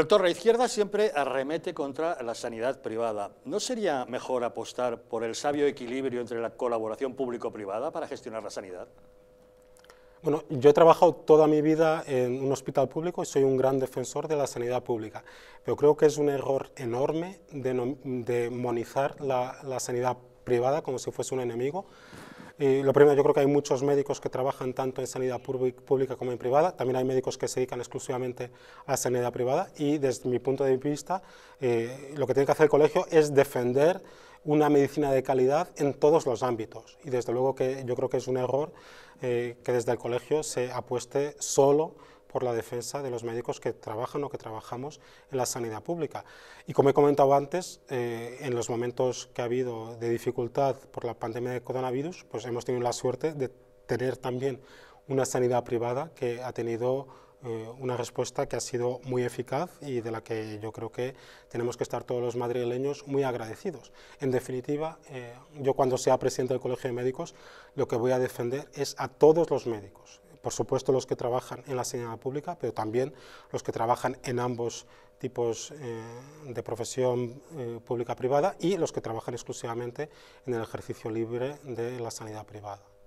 El Torre izquierda siempre arremete contra la sanidad privada. ¿No sería mejor apostar por el sabio equilibrio entre la colaboración público-privada para gestionar la sanidad? Bueno, yo he trabajado toda mi vida en un hospital público y soy un gran defensor de la sanidad pública, pero creo que es un error enorme demonizar la, la sanidad privada como si fuese un enemigo, lo primero, yo creo que hay muchos médicos que trabajan tanto en sanidad pública como en privada. También hay médicos que se dedican exclusivamente a sanidad privada. Y desde mi punto de vista, eh, lo que tiene que hacer el colegio es defender una medicina de calidad en todos los ámbitos. Y desde luego que yo creo que es un error eh, que desde el colegio se apueste solo por la defensa de los médicos que trabajan o que trabajamos en la sanidad pública. Y como he comentado antes, eh, en los momentos que ha habido de dificultad por la pandemia de coronavirus, pues hemos tenido la suerte de tener también una sanidad privada que ha tenido eh, una respuesta que ha sido muy eficaz y de la que yo creo que tenemos que estar todos los madrileños muy agradecidos. En definitiva, eh, yo cuando sea presidente del Colegio de Médicos, lo que voy a defender es a todos los médicos, por supuesto los que trabajan en la sanidad pública, pero también los que trabajan en ambos tipos eh, de profesión eh, pública-privada y los que trabajan exclusivamente en el ejercicio libre de la sanidad privada.